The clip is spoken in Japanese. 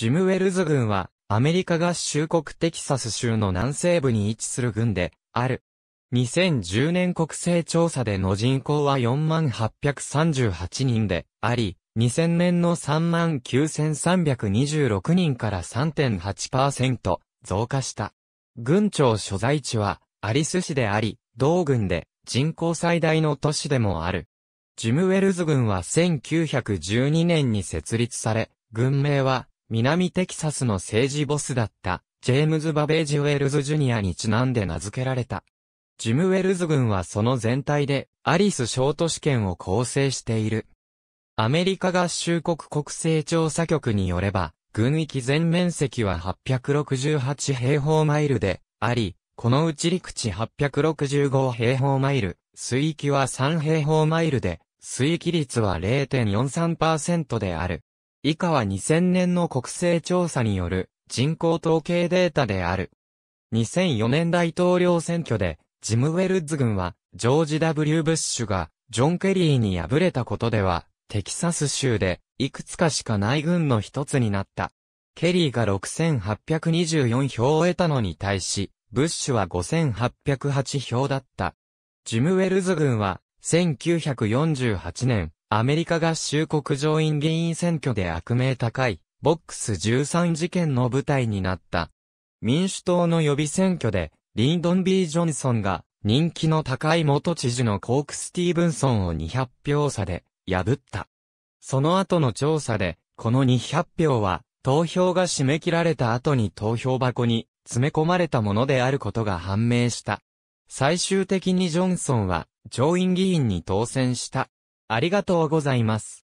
ジムウェルズ軍は、アメリカ合衆国テキサス州の南西部に位置する軍で、ある。2010年国勢調査での人口は4838人であり、2000年の39,326人から3.8%増加した。軍庁所在地はアリス市であり、同軍で人口最大の都市でもある。ジムウェルズ軍は1912年に設立され、軍名は南テキサスの政治ボスだった、ジェームズ・バベージ・ウェルズ・ジュニアにちなんで名付けられた。ジム・ウェルズ軍はその全体で、アリスショート試験を構成している。アメリカ合衆国国勢調査局によれば、軍域全面積は868平方マイルで、あり、このうち陸地865平方マイル、水域は3平方マイルで、水域率は0.43%である。以下は2000年の国勢調査による人口統計データである。2004年大統領選挙で、ジム・ウェルズ軍は、ジョージ・ W・ ブッシュが、ジョン・ケリーに敗れたことでは、テキサス州で、いくつかしかない軍の一つになった。ケリーが6824票を得たのに対し、ブッシュは5808票だった。ジム・ウェルズ軍は、1948年、アメリカ合衆国上院議員選挙で悪名高い、ボックス13事件の舞台になった。民主党の予備選挙で、リンドン・ B・ ジョンソンが、人気の高い元知事のコーク・スティーブンソンを200票差で、破った。その後の調査で、この200票は、投票が締め切られた後に投票箱に詰め込まれたものであることが判明した。最終的にジョンソンは上院議員に当選した。ありがとうございます。